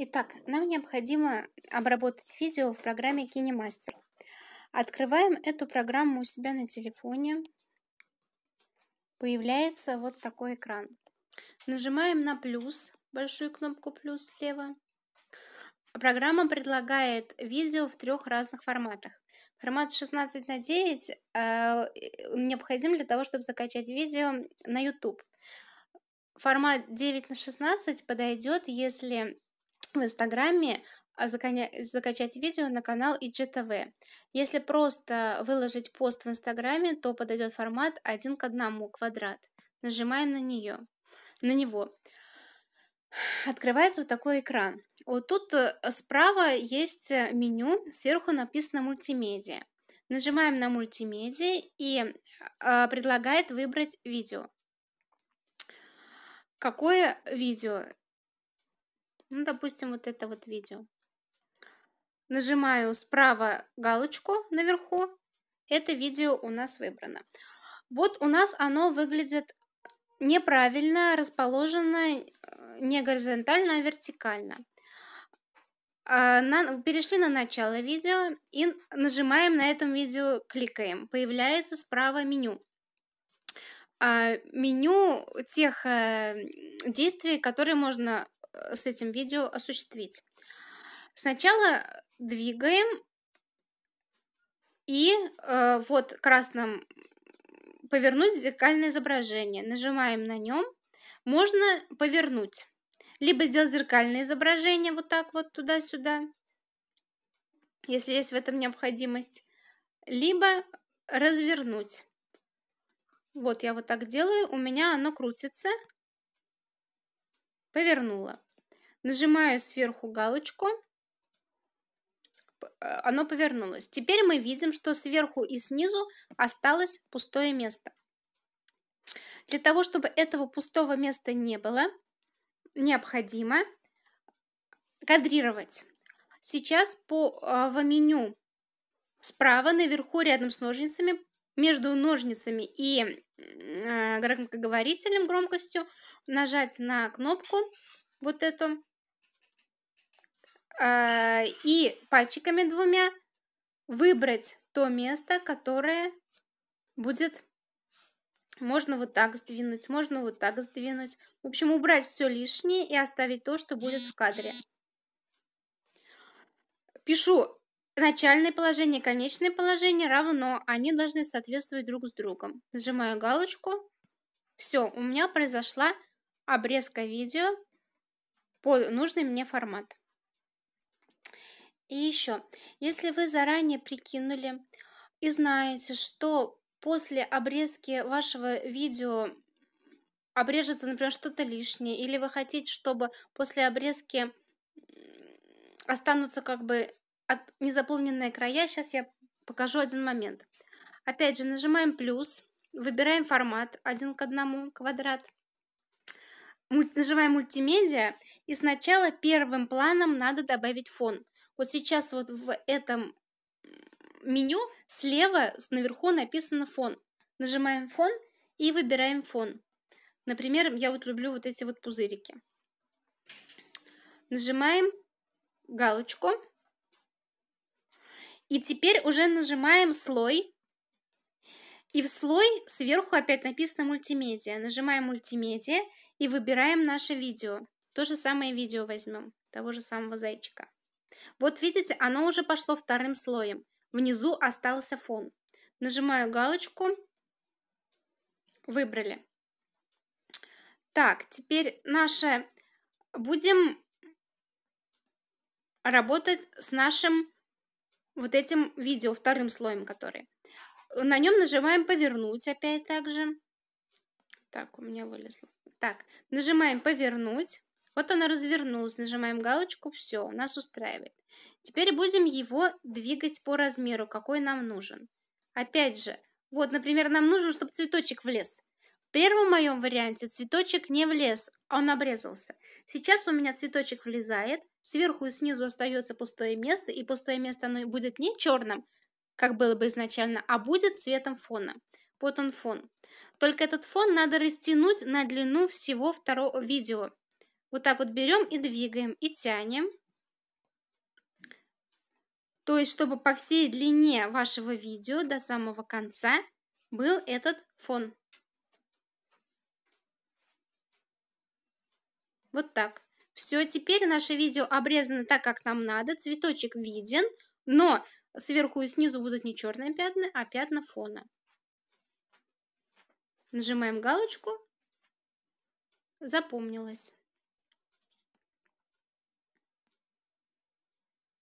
Итак, нам необходимо обработать видео в программе KineMaster. Открываем эту программу у себя на телефоне. Появляется вот такой экран. Нажимаем на плюс, большую кнопку плюс слева. Программа предлагает видео в трех разных форматах. Формат 16 на 9 э, необходим для того, чтобы закачать видео на YouTube. Формат 9 на 16 подойдет, если в Инстаграме а, заканя... закачать видео на канал IGTV. Если просто выложить пост в Инстаграме, то подойдет формат один к одному квадрат. Нажимаем на нее, на него. Открывается вот такой экран. Вот тут э, справа есть э, меню, сверху написано мультимедиа. Нажимаем на мультимедиа и а, предлагает выбрать видео. Какое видео? ну, допустим, вот это вот видео. Нажимаю справа галочку наверху, это видео у нас выбрано. Вот у нас оно выглядит неправильно, расположено э, не горизонтально, а вертикально. А, перешли на начало видео и нажимаем на этом видео, кликаем. Появляется справа меню. А, меню тех э, действий, которые можно Э, с этим видео осуществить. Сначала двигаем и э, вот красным повернуть зеркальное изображение. Нажимаем на нем. Можно повернуть. Либо сделать зеркальное изображение вот так вот туда-сюда, если есть в этом необходимость. Либо развернуть. Вот я вот так делаю, у меня оно крутится повернула. Нажимаю сверху галочку, э, оно повернулось. Теперь мы видим, что сверху и снизу осталось пустое место. Для того, чтобы этого пустого места не было, необходимо кадрировать. Сейчас по, э, в меню справа наверху рядом с ножницами, между ножницами и э, громкоговорителем громкостью – нажать на кнопку вот эту э, и пальчиками двумя выбрать то место, которое будет можно вот так сдвинуть, можно вот так сдвинуть. В общем, убрать все лишнее и оставить то, что будет в кадре. Пишу начальное положение, конечное положение равно. Они должны соответствовать друг с другом. Нажимаю галочку. Все, у меня произошла обрезка видео под нужный мне формат. И еще, если вы заранее прикинули и знаете, что после обрезки вашего видео обрежется, например, что-то лишнее, или вы хотите, чтобы после обрезки останутся как бы незаполненные края, сейчас я покажу один момент. Опять же, нажимаем плюс, выбираем формат один к одному, квадрат – мульт, нажимаем мультимедиа, и сначала первым планом надо добавить фон. Вот сейчас вот в этом меню слева наверху написано фон. Нажимаем фон и выбираем фон. Например, я вот люблю вот эти вот пузырики. Нажимаем галочку. И теперь уже нажимаем слой. И в слой сверху опять написано мультимедиа. Нажимаем мультимедиа и выбираем наше видео. То же самое видео возьмем, того же самого зайчика. Вот видите, оно уже пошло вторым слоем. Внизу остался фон. Нажимаю галочку. Выбрали. Так, теперь наше... Будем работать с нашим вот этим видео, вторым слоем который. На нем нажимаем повернуть опять также. Так, у меня вылезло. Так, нажимаем «Повернуть». Вот оно развернулось, нажимаем галочку, все, нас устраивает. Теперь будем его двигать по размеру, какой нам нужен. Опять же, вот, например, нам нужно, чтобы цветочек влез. В первом моем варианте цветочек не влез, а он обрезался. Сейчас у меня цветочек влезает, сверху и снизу остается пустое место, и пустое место оно будет не черным, как было бы изначально, а будет цветом фона. Вот он фон. Только этот фон надо растянуть на длину всего второго видео. Вот так вот берем и двигаем, и тянем. То есть, чтобы по всей длине вашего видео до самого конца был этот фон. Вот так. Все, теперь наше видео обрезано так, как нам надо. Цветочек виден, но сверху и снизу будут не черные пятна, а пятна фона. Нажимаем галочку. Запомнилось.